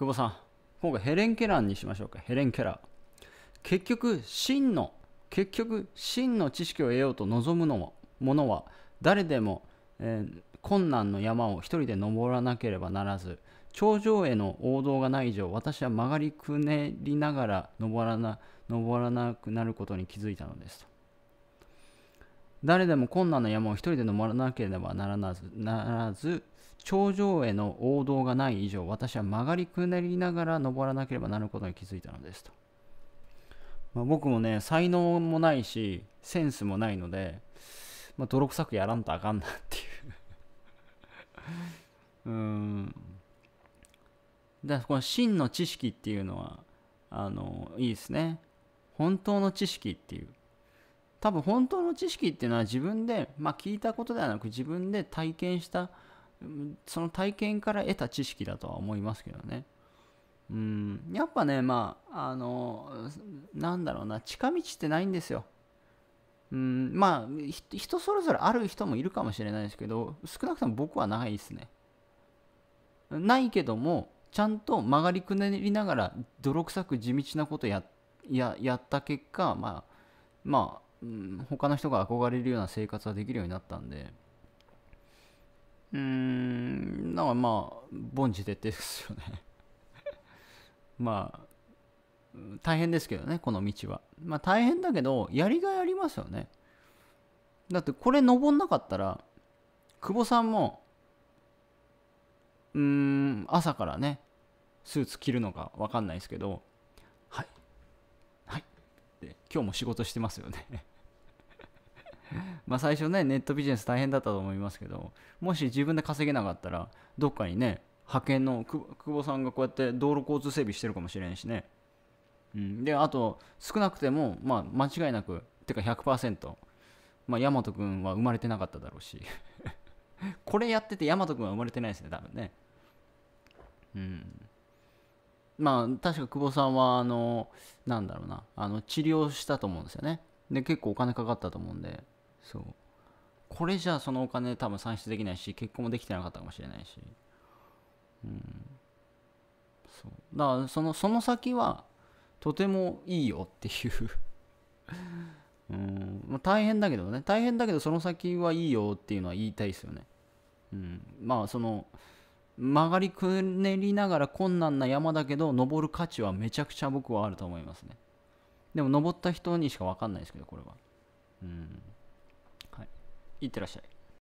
久保さん今回ヘレン・ケラーにしましょうかヘレン・ケラー結局真の結局真の知識を得ようと望むのもものは誰でも、えー、困難の山を一人で登らなければならず頂上への王道がない以上私は曲がりくねりながら登らな登らなくなることに気づいたのですと誰でも困難な山を一人で登らなければならなずならず頂上への王道がない以上私は曲がりくねりながら登らなければなることに気づいたのですと、まあ、僕もね才能もないしセンスもないので、まあ、泥臭くやらんとあかんなっていううんだからこの真の知識っていうのはあのいいですね本当の知識っていう多分本当の知識っていうのは自分で、まあ、聞いたことではなく自分で体験したその体験から得た知識だとは思いますけどねうんやっぱねまああのなんだろうな近道ってないんですようんまあ人それぞれある人もいるかもしれないですけど少なくとも僕はないですねないけどもちゃんと曲がりくねりながら泥臭く地道なことやややった結果まあまあうん、他の人が憧れるような生活はできるようになったんでうんなんかまあ凡事徹底ですよね まあ大変ですけどねこの道はまあ大変だけどやりがいありますよねだってこれ登んなかったら久保さんもうん朝からねスーツ着るのか分かんないですけどはいはいって今日も仕事してますよねまあ、最初ねネットビジネス大変だったと思いますけどもし自分で稼げなかったらどっかにね派遣の久保さんがこうやって道路交通整備してるかもしれんしね、うん、であと少なくても、まあ、間違いなくてか100%、まあ、大和君は生まれてなかっただろうし これやってて大和君は生まれてないですね多分ねうんまあ確か久保さんはあのなんだろうなあの治療したと思うんですよねで結構お金かかったと思うんでそうこれじゃあそのお金多分算出できないし結婚もできてなかったかもしれないしうんそうだからそのその先はとてもいいよっていう うんまあ、大変だけどね大変だけどその先はいいよっていうのは言いたいですよね、うん、まあその曲がりくねりながら困難な山だけど登る価値はめちゃくちゃ僕はあると思いますねでも登った人にしか分かんないですけどこれはうんいってらっしゃい